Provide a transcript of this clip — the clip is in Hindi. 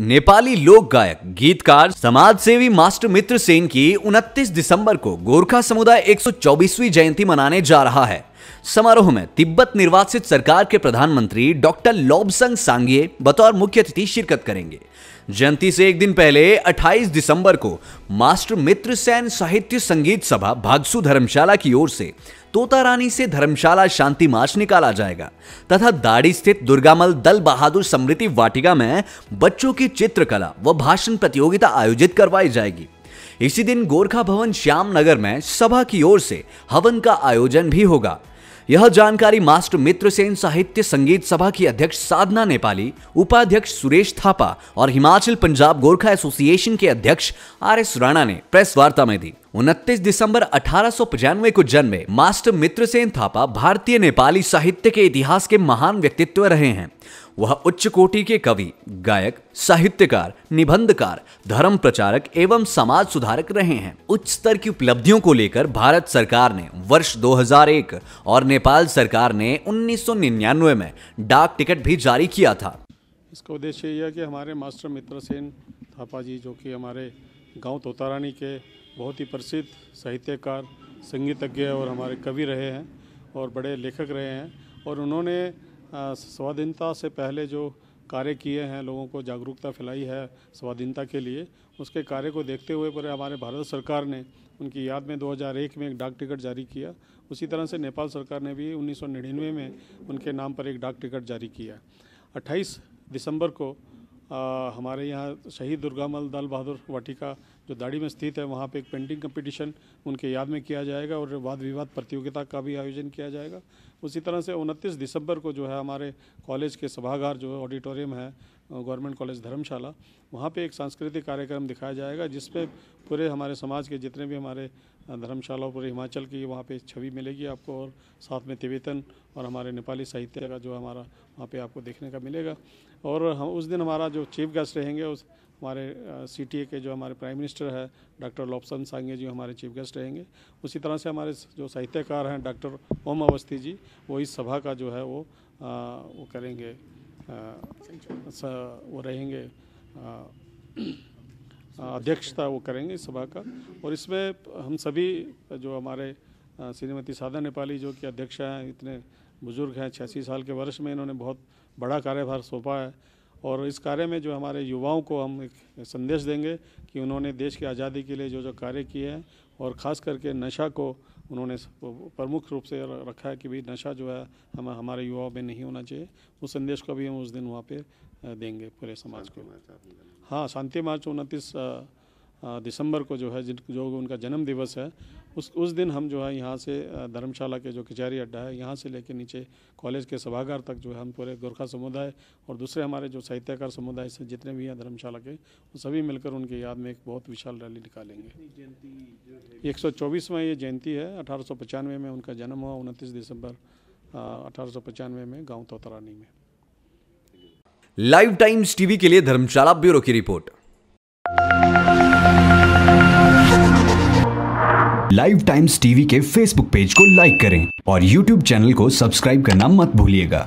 नेपाली लोक गायक गीतकार समाज सेवी मास्टर मित्र सेन की 29 दिसंबर को गोरखा समुदाय 124वीं जयंती मनाने जा रहा है समारोह में तिब्बत निर्वाचित सरकार के प्रधानमंत्री डॉक्टर लोबसंग सांगे बतौर मुख्य अतिथि शिरकत करेंगे जयंती से एक दिन पहले 28 दिसंबर को मास्टर मित्र सैन साहित्य संगीत सभा भागसू धर्मशाला की ओर से तोतारानी से धर्मशाला शांति मार्च निकाला जाएगा तथा दाड़ी स्थित दुर्गामल दल बहादुर स्मृति वाटिका में बच्चों की चित्रकला व भाषण प्रतियोगिता आयोजित करवाई जाएगी इसी दिन गोरखा भवन श्याम नगर में सभा की ओर से हवन का आयोजन भी होगा यह जानकारी मास्टर मित्र सेन साहित्य संगीत सभा की अध्यक्ष साधना नेपाली उपाध्यक्ष सुरेश थापा और हिमाचल पंजाब गोरखा एसोसिएशन के अध्यक्ष आर एस राणा ने प्रेस वार्ता में दी 29 दिसंबर अठारह को जन्मे मास्टर मित्र सेन थापा भारतीय नेपाली साहित्य के इतिहास के महान व्यक्तित्व रहे हैं वह उच्च कोटि के कवि गायक साहित्यकार निबंधकार धर्म प्रचारक एवं समाज सुधारक रहे हैं उच्च स्तर की उपलब्धियों को लेकर भारत सरकार ने वर्ष 2001 और नेपाल सरकार ने 1999 में डाक टिकट भी जारी किया था इसका उद्देश्य यह है कि हमारे मास्टर मित्र सेन थापा जी जो कि हमारे गांव तोतारानी के बहुत ही प्रसिद्ध साहित्यकार संगीतज्ञ और हमारे कवि रहे हैं और बड़े लेखक रहे हैं और उन्होंने स्वाधीनता से पहले जो कार्य किए हैं लोगों को जागरूकता फैलाई है स्वाधीनता के लिए उसके कार्य को देखते हुए पूरे हमारे भारत सरकार ने उनकी याद में 2001 में एक डाक टिकट जारी किया उसी तरह से नेपाल सरकार ने भी उन्नीस में उनके नाम पर एक डाक टिकट जारी किया 28 दिसंबर को आ, हमारे यहाँ शहीद दुर्गामल दाल बहादुर वाटिका जो दाढ़ी में स्थित है वहाँ पे एक पेंटिंग कंपटीशन उनके याद में किया जाएगा और वाद विवाद प्रतियोगिता का भी आयोजन किया जाएगा उसी तरह से उनतीस दिसंबर को जो है हमारे कॉलेज के सभागार जो ऑडिटोरियम है गवर्नमेंट कॉलेज धर्मशाला वहाँ पे एक सांस्कृतिक कार्यक्रम दिखाया जाएगा जिसपे पूरे हमारे समाज के जितने भी हमारे धर्मशाला पूरे हिमाचल की वहाँ पे छवि मिलेगी आपको और साथ में तिवेतन और हमारे नेपाली साहित्य का जो हमारा वहाँ पे आपको देखने का मिलेगा और हम उस दिन हमारा जो चीफ गेस्ट रहेंगे उस हमारे सी टी ए के जो हमारे प्राइम मिनिस्टर है डॉक्टर लोपसन सांगे जी हमारे चीफ गेस्ट रहेंगे उसी तरह से हमारे जो साहित्यकार हैं डॉक्टर ओम अवस्थी जी वो इस सभा का जो है वो, वो करेंगे वो रहेंगे अध्यक्षता वो करेंगे सभा का और इसमें हम सभी जो हमारे श्रीमती साधा नेपाली जो कि अध्यक्ष हैं इतने बुजुर्ग हैं छियासी साल के वर्ष में इन्होंने बहुत बड़ा कार्यभार सौंपा है और इस कार्य में जो हमारे युवाओं को हम एक संदेश देंगे कि उन्होंने देश की आज़ादी के लिए जो जो कार्य किए हैं और ख़ास करके नशा को उन्होंने प्रमुख रूप से रखा है कि भाई नशा जो है हम हमारे युवाओं में नहीं होना चाहिए उस संदेश को भी हम उस दिन वहाँ पे देंगे पूरे समाज को हाँ शांति मार्च उनतीस दिसंबर को जो है जिन जो उनका जन्म दिवस है उस उस दिन हम जो है यहाँ से धर्मशाला के जो कचहरी अड्डा है यहाँ से लेकर नीचे कॉलेज के सभागार तक जो है हम पूरे गोरखा समुदाय और दूसरे हमारे जो साहित्यकार समुदाय से जितने भी हैं धर्मशाला के सभी मिलकर उनके याद में एक बहुत विशाल रैली निकालेंगे एक सौ चौबीसवा ये जयंती है अठारह में उनका जन्म हुआ उनतीस दिसंबर अठारह में गाँव तोतरानी में लाइव टाइम्स टीवी के लिए धर्मशाला ब्यूरो की रिपोर्ट लाइव टाइम्स टीवी के फेसबुक पेज को लाइक करें और यूट्यूब चैनल को सब्सक्राइब करना मत भूलिएगा